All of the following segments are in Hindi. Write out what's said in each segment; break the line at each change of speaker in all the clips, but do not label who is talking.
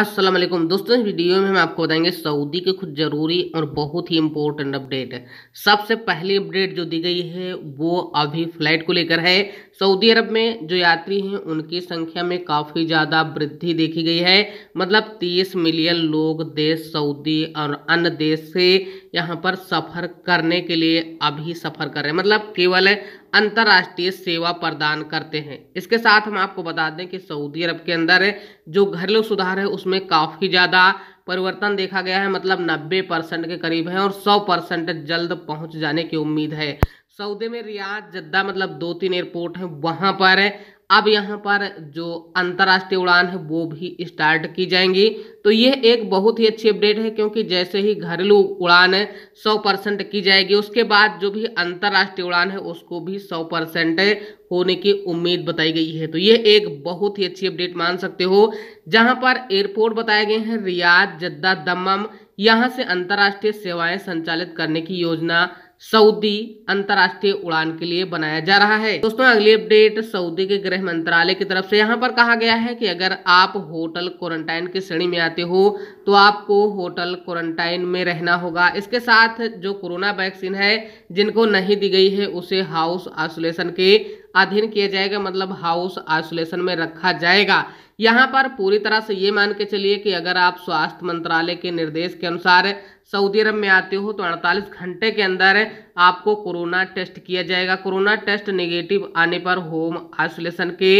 अस्सलाम वालेकुम दोस्तों इस वीडियो में हम आपको बताएंगे सऊदी के कुछ ज़रूरी और बहुत ही इम्पोर्टेंट अपडेट सबसे पहली अपडेट जो दी गई है वो अभी फ्लाइट को लेकर है सऊदी अरब में जो यात्री हैं उनकी संख्या में काफ़ी ज़्यादा वृद्धि देखी गई है मतलब 30 मिलियन लोग देश सऊदी और अन्य देश से यहाँ पर सफ़र करने के लिए अभी सफ़र कर रहे हैं मतलब केवल अंतर्राष्ट्रीय सेवा प्रदान करते हैं इसके साथ हम आपको बता दें कि सऊदी अरब के अंदर जो घरेलू सुधार है उसमें काफ़ी ज़्यादा परिवर्तन देखा गया है मतलब 90 परसेंट के करीब है और 100 परसेंट जल्द पहुंच जाने की उम्मीद है सऊदी में रियाद जद्दा मतलब दो तीन एयरपोर्ट हैं वहाँ पर है, अब यहाँ पर जो अंतर्राष्ट्रीय उड़ान है वो भी स्टार्ट की जाएंगी तो यह एक बहुत ही अच्छी अपडेट है क्योंकि जैसे ही घरेलू उड़ान सौ परसेंट की जाएगी उसके बाद जो भी अंतर्राष्ट्रीय उड़ान है उसको भी सौ परसेंट होने की उम्मीद बताई गई है तो ये एक बहुत ही अच्छी अपडेट मान सकते हो जहाँ पर एयरपोर्ट बताए गए हैं रियाद जद्दा दमम यहाँ से अंतर्राष्ट्रीय सेवाएं संचालित करने की योजना सऊदी अंतर्राष्ट्रीय उड़ान के लिए बनाया जा रहा है दोस्तों अगली अपडेट सऊदी के गृह मंत्रालय की तरफ से यहाँ पर कहा गया है कि अगर आप होटल क्वारंटाइन की श्रेणी में आते हो तो आपको होटल क्वारंटाइन में रहना होगा इसके साथ जो कोरोना वैक्सीन है जिनको नहीं दी गई है उसे हाउस आइसोलेशन के अधीन किया जाएगा मतलब हाउस आइसोलेशन में रखा जाएगा यहाँ पर पूरी तरह से ये मान के चलिए कि अगर आप स्वास्थ्य मंत्रालय के निर्देश के अनुसार सऊदी अरब में आते हो तो 48 घंटे के अंदर आपको कोरोना टेस्ट किया जाएगा कोरोना टेस्ट नेगेटिव आने पर होम आइसोलेशन के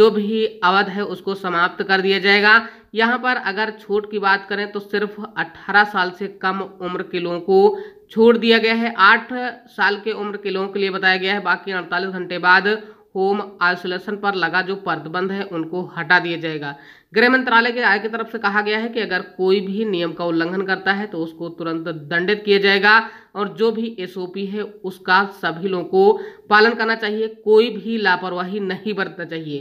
जो भी अवध है उसको समाप्त कर दिया जाएगा यहाँ पर अगर छूट की बात करें तो सिर्फ 18 साल से कम उम्र के लोगों को छोड़ दिया गया है आठ साल के उम्र के लोगों के लिए बताया गया है बाकी अड़तालीस घंटे बाद होम आइसोलेशन पर लगा जो प्रतिबंध है उनको हटा दिया जाएगा गृह मंत्रालय के आय की तरफ से कहा गया है कि अगर कोई भी नियम का उल्लंघन करता है तो उसको तुरंत दंडित किया जाएगा और जो भी एसओपी है उसका सभी लोगों को पालन करना चाहिए कोई भी लापरवाही नहीं बरतना चाहिए